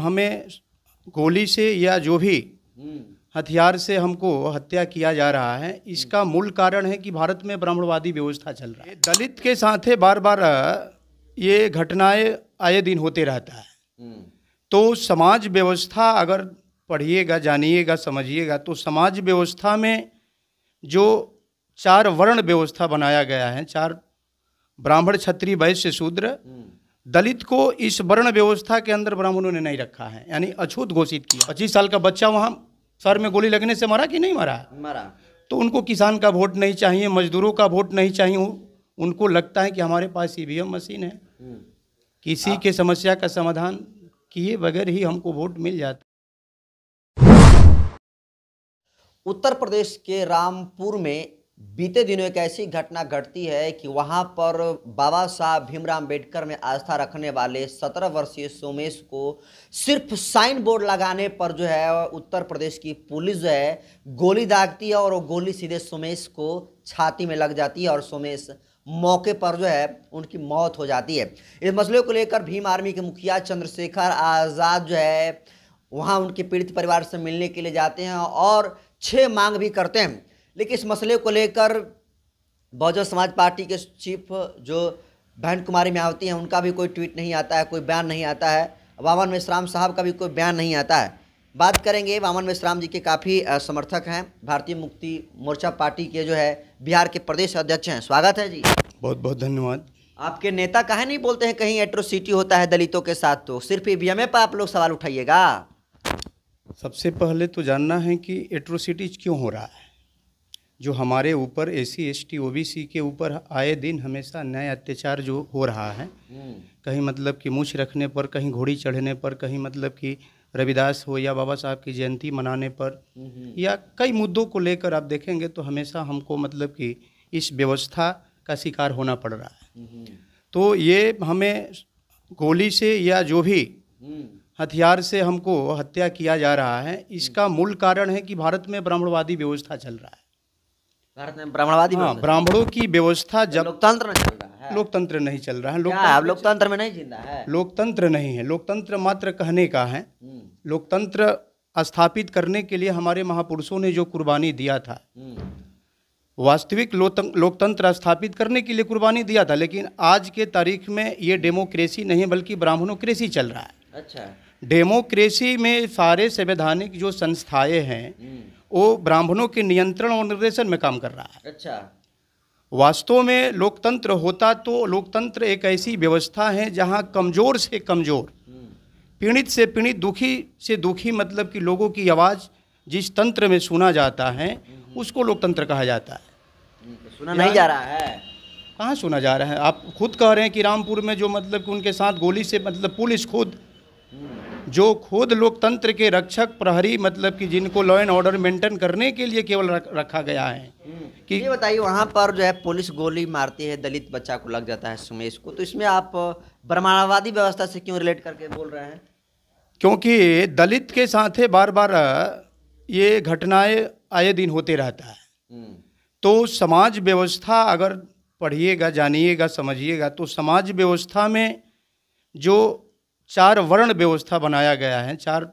हमें गोली से या जो भी हथियार से हमको हत्या किया जा रहा है इसका मूल कारण है कि भारत में ब्राह्मणवादी व्यवस्था चल रहा है दलित के साथ है बार बार ये घटनाएं आए दिन होते रहता है तो समाज व्यवस्था अगर पढ़िएगा जानिएगा समझिएगा तो समाज व्यवस्था में जो चार वर्ण व्यवस्था बनाया गया है चार ब्राह्मण क्षत्रिय वैश्य शूद्र हम्म। दलित को इस वर्ण व्यवस्था के अंदर ब्राह्मणों ने नहीं रखा है यानी अछूत घोषित किया पच्चीस साल का बच्चा वहाँ सर में गोली लगने से मरा कि नहीं मरा मरा तो उनको किसान का वोट नहीं चाहिए मजदूरों का वोट नहीं चाहिए उनको लगता है कि हमारे पास ई मशीन है हम्म। किसी हाँ। के समस्या का समाधान किए बगैर ही हमको वोट मिल जाता उत्तर प्रदेश के रामपुर में बीते दिनों एक ऐसी घटना घटती है कि वहाँ पर बाबा साहब भीमराव अम्बेडकर में आस्था रखने वाले सत्रह वर्षीय सोमेश को सिर्फ साइन बोर्ड लगाने पर जो है उत्तर प्रदेश की पुलिस जो है गोली दागती है और वो गोली सीधे सोमेश को छाती में लग जाती है और सोमेश मौके पर जो है उनकी मौत हो जाती है इस मसले को लेकर भीम आर्मी के मुखिया चंद्रशेखर आज़ाद जो है वहाँ उनके पीड़ित परिवार से मिलने के लिए जाते हैं और छः मांग भी करते हैं लेकिन इस मसले को लेकर बहुजन समाज पार्टी के चीफ जो बहन कुमारी आती हैं उनका भी कोई ट्वीट नहीं आता है कोई बयान नहीं आता है वामन मिश्राम साहब का भी कोई बयान नहीं आता है बात करेंगे वामन मिश्राम जी के काफ़ी समर्थक हैं भारतीय मुक्ति मोर्चा पार्टी के जो है बिहार के प्रदेश अध्यक्ष हैं स्वागत है जी बहुत बहुत धन्यवाद आपके नेता कहे नहीं बोलते हैं कहीं एट्रोसिटी होता है दलितों के साथ तो सिर्फ ई पर आप लोग सवाल उठाइएगा सबसे पहले तो जानना है कि एट्रोसिटीज क्यों हो रहा है जो हमारे ऊपर A C S T O B C के ऊपर आए दिन हमेशा नए अत्याचार जो हो रहा है हम्म। कहीं मतलब कि मूछ रखने पर कहीं घोड़ी चढ़ने पर कहीं मतलब कि रविदास हो या बाबा साहब की जयंती मनाने पर हम्म। या कई मुद्दों को लेकर आप देखेंगे तो हमेशा हमको मतलब कि इस व्यवस्था का शिकार होना पड़ रहा है हम्म। तो ये हमें गोली से या जो भी हथियार से हमको हत्या किया जा रहा है इसका मूल कारण है कि भारत में ब्राह्मणवादी व्यवस्था चल रहा है भारत में ब्राह्मणवादी हाँ, ब्राह्मणों की व्यवस्था जब लोकतंत्र चल रहा है लोकतंत्र नहीं चल रहा है लोकतंत्र लोक में नहीं जिंदा है लोकतंत्र नहीं है लोकतंत्र मात्र कहने का है हम्म। लोकतंत्र स्थापित करने के लिए हमारे महापुरुषों ने जो कुर्बानी दिया था हम्म। वास्तविक लोकतंत्र स्थापित करने के लिए कुर्बानी दिया था लेकिन आज के तारीख में ये डेमोक्रेसी नहीं बल्कि ब्राह्मणोक्रेसी चल रहा है अच्छा डेमोक्रेसी में सारे संवैधानिक जो संस्थाएं हैं हम्म। वो ब्राह्मणों के नियंत्रण और निर्देशन में काम कर रहा है अच्छा वास्तव में लोकतंत्र होता तो लोकतंत्र एक ऐसी व्यवस्था है जहाँ कमज़ोर से कमज़ोर हम्म। पीड़ित से पीड़ित दुखी से दुखी मतलब कि लोगों की आवाज़ जिस तंत्र में सुना जाता है हम्म। उसको लोकतंत्र कहा जाता है हम्म, तो सुना नहीं जा रहा है कहाँ सुना जा रहा है आप खुद कह रहे हैं कि रामपुर में जो मतलब कि उनके साथ गोली से मतलब पुलिस खुद जो खुद लोकतंत्र के रक्षक प्रहरी मतलब कि जिनको लॉ एंड ऑर्डर मेंटेन करने के लिए केवल रखा गया है कि ये बताइए वहाँ पर जो है पुलिस गोली मारती है दलित बच्चा को लग जाता है सुमेश को तो इसमें आप ब्रह्माणवादी व्यवस्था से क्यों रिलेट करके बोल रहे हैं क्योंकि दलित के साथ बार बार ये घटनाएं आए दिन होते रहता है हम्म। तो समाज व्यवस्था अगर पढ़िएगा जानिएगा समझिएगा तो समाज व्यवस्था में जो चार वर्ण व्यवस्था बनाया गया है चार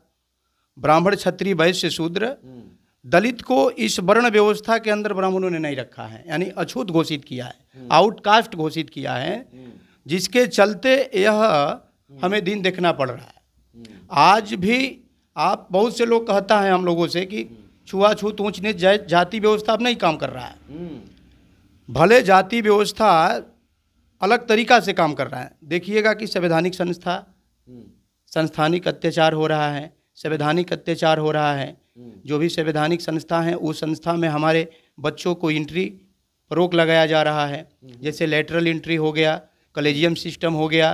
ब्राह्मण क्षत्रिय वैश्य शूद्र हम्म। दलित को इस वर्ण व्यवस्था के अंदर ब्राह्मणों ने नहीं रखा है यानी अछूत घोषित किया है हम्म। आउटकास्ट घोषित किया है हम्म। जिसके चलते यह हमें दिन देखना पड़ रहा है आज भी आप बहुत से लोग कहता है हम लोगों से कि छुआछूत ऊंच नीच जाति व्यवस्था अब नहीं काम कर रहा है भले जाति व्यवस्था अलग तरीका से काम कर रहा है देखिएगा कि संवैधानिक संस्था संस्थानिक अत्याचार हो रहा है संवैधानिक अत्याचार हो रहा है जो भी संवैधानिक संस्था है उस संस्था में हमारे बच्चों को इंट्री रोक लगाया जा रहा है जैसे लेटरल इंट्री हो गया कलेजियम सिस्टम हो गया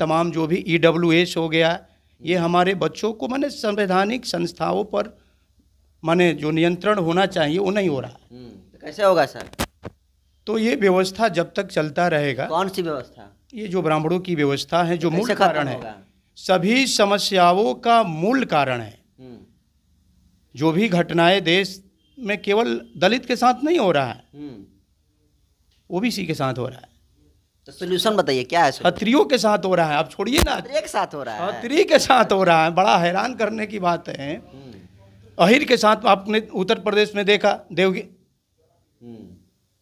तमाम जो भी ई e हो गया ये हमारे बच्चों को मैंने संवैधानिक संस्थाओं पर माने जो नियंत्रण होना चाहिए वो नहीं हो रहा है तो कैसे होगा सर तो ये व्यवस्था जब तक चलता रहेगा कौन सी व्यवस्था ये जो ब्राह्मणों की व्यवस्था है जो तो मूल कारण है सभी समस्याओं का मूल कारण है हम्म। जो भी घटनाएं देश में केवल दलित के साथ नहीं हो रहा है ओबीसी हम्म। के साथ हो रहा है तो सोल्यूशन बताइए क्या है क्षत्रियो के साथ हो रहा है आप छोड़िए ना क्षत्रिय के साथ हो रहा है क्षत्रिय के साथ हो रहा है बड़ा हैरान करने की बात है हम्म। अहिर के साथ आपने उत्तर प्रदेश में देखा देवगी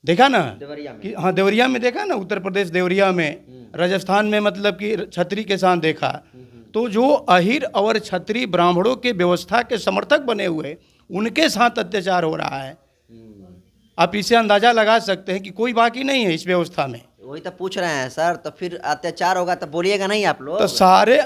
देखा ना देवरिया में। कि हाँ देवरिया में देखा ना उत्तर प्रदेश देवरिया में हम्म। राजस्थान में मतलब कि छत्री के साथ देखा हम्म, हम्म। तो जो अहिर और छत्री ब्राह्मणों के व्यवस्था के समर्थक बने हुए उनके साथ अत्याचार हो रहा है आप इसे अंदाजा लगा सकते हैं कि कोई बाकी नहीं है इस व्यवस्था में वही तो पूछ रहे हैं सर तो फिर अत्याचार होगा तो बोलिएगा नहीं आप लोग तो सारे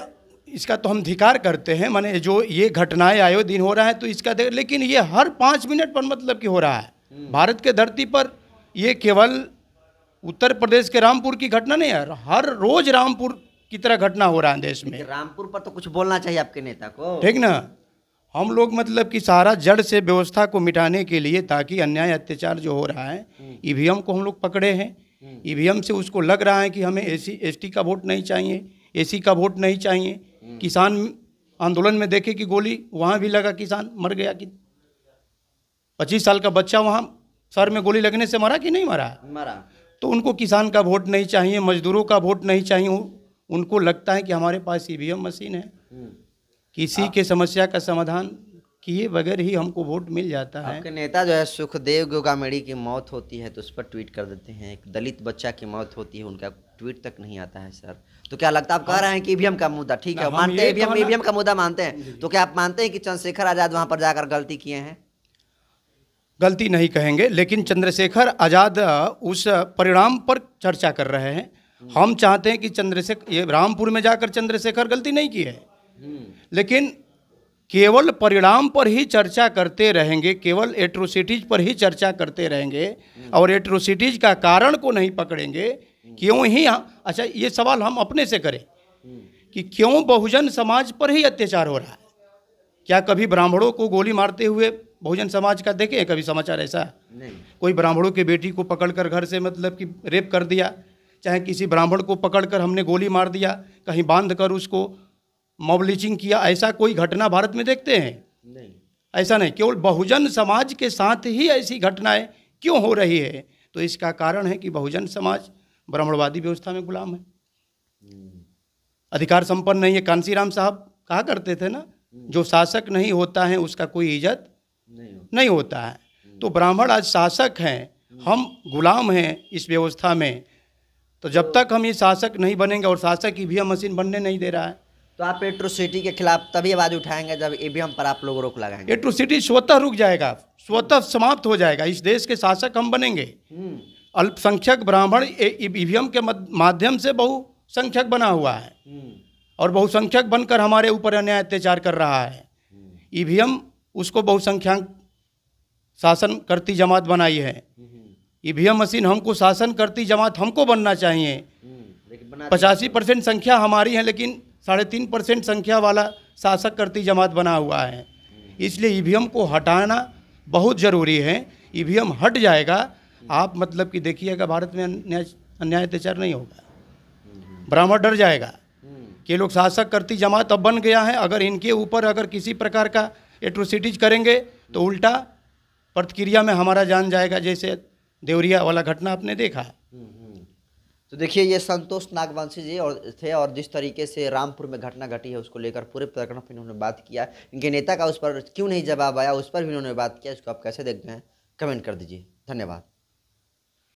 इसका तो हम धिकार करते हैं माने जो ये घटनाएं आयो दिन हो रहा है तो इसका लेकिन ये हर पांच मिनट पर मतलब कि हो रहा है भारत के धरती पर ये केवल उत्तर प्रदेश के रामपुर की घटना नहीं है हर रोज रामपुर की तरह घटना हो रहा है देश में रामपुर पर तो कुछ बोलना चाहिए आपके नेता को ठीक ना हम लोग मतलब कि सारा जड़ से व्यवस्था को मिटाने के लिए ताकि अन्याय अत्याचार जो हो रहा है हम्म। ईवीएम को हम लोग पकड़े हैं हम्म। ईवीएम से उसको लग रहा है कि हमें एसी एसटी का वोट नहीं चाहिए एसी का वोट नहीं चाहिए हम्म। किसान आंदोलन में देखे कि गोली वहाँ भी लगा किसान मर गया कि पच्चीस साल का बच्चा वहाँ सर में गोली लगने से मरा कि नहीं मरा मरा तो उनको किसान का वोट नहीं चाहिए मजदूरों का वोट नहीं चाहिए उनको लगता है कि हमारे पास ई मशीन है हम्म। किसी आ, के समस्या का समाधान किए बगैर ही हमको वोट मिल जाता है आपके नेता जो है सुखदेव गोगामेड़ी की मौत होती है तो उस पर ट्वीट कर देते हैं एक दलित बच्चा की मौत होती है उनका ट्वीट तक नहीं आता है सर तो क्या लगता है आप कह हाँ। रहे हैं कि ईवीएम का मुद्दा ठीक है मानते हैं ईवीएम तो ईवीएम का मुद्दा मानते हैं तो क्या आप मानते हैं कि चंद्रशेखर आजाद वहाँ पर जाकर गलती किए हैं गलती नहीं कहेंगे लेकिन चंद्रशेखर आज़ाद उस परिणाम पर चर्चा कर रहे हैं हम चाहते हैं कि चंद्रशेखर ये रामपुर में जाकर चंद्रशेखर गलती नहीं की है लेकिन केवल परिणाम पर ही चर्चा करते रहेंगे केवल एट्रोसिटीज पर ही चर्चा करते रहेंगे और एट्रोसिटीज का कारण को नहीं पकड़ेंगे क्यों ही अच्छा ये सवाल हम अपने से करें कि क्यों बहुजन समाज पर ही अत्याचार हो रहा है क्या कभी ब्राह्मणों को गोली मारते हुए बहुजन समाज का देखे कभी समाचार ऐसा नहीं कोई ब्राह्मणों की बेटी को पकड़कर घर से मतलब कि रेप कर दिया चाहे किसी ब्राह्मण को पकड़कर हमने गोली मार दिया कहीं बांध कर उसको मॉबलिचिंग किया ऐसा कोई घटना भारत में देखते हैं नहीं ऐसा नहीं केवल बहुजन समाज के साथ ही ऐसी घटनाएं क्यों हो रही है तो इसका कारण है कि बहुजन समाज ब्राह्मणवादी व्यवस्था में गुलाम है हम्म। अधिकार संपन्न नहीं है कांसीराम साहब कहा करते थे ना हम्म। जो शासक नहीं होता है उसका कोई इज्जत नहीं होता, नहीं होता है नहीं। हम्म। तो ब्राह्मण आज शासक हैं हम्म। हम गुलाम हैं इस व्यवस्था में तो जब तक हम ये शासक नहीं बनेंगे और शासक की भी हम मशीन बनने नहीं दे रहा है तो आप एट्रोसिटी के खिलाफ तभी आवाज उठाएंगे जब ए भी हम पर आप लोग रोक लगाएंगे एट्रोसिटी स्वतः रुक जाएगा स्वतः समाप्त हो जाएगा इस देश के शासक हम बनेंगे हम्म। अल्पसंख्यक ब्राह्मण ईवीएम के माध्यम से बहुसंख्यक बना हुआ है और बहुसंख्यक बनकर हमारे ऊपर अन्याय अत्याचार कर रहा है ईवीएम उसको बहुसंख्याक शासन करती जमात बनाई है ई वी एम मशीन हमको शासन करती जमात हमको बनना चाहिए पचासी परसेंट संख्या हमारी है लेकिन साढ़े तीन परसेंट संख्या वाला शासक करती जमात बना हुआ है इसलिए ई वी एम को हटाना बहुत ज़रूरी है ई वी एम हट जाएगा आप मतलब कि देखिएगा भारत में अन्याय अत्याचार नहीं होगा ब्राह्मण डर जाएगा कि लोग शासक करती जमात अब बन गया है अगर इनके ऊपर अगर किसी प्रकार का एट्रोसिटीज करेंगे तो उल्टा प्रतिक्रिया में हमारा जान जाएगा जैसे देवरिया वाला घटना आपने देखा हम्म, हम्म। तो देखिए ये संतोष नागवंशी जी और थे और जिस तरीके से रामपुर में घटना घटी है उसको लेकर पूरे प्रकरण पर इन्होंने बात किया इनके नेता का उस पर क्यों नहीं जवाब आया उस पर भी इन्होंने बात किया इसको आप कैसे देखते हैं कमेंट कर दीजिए धन्यवाद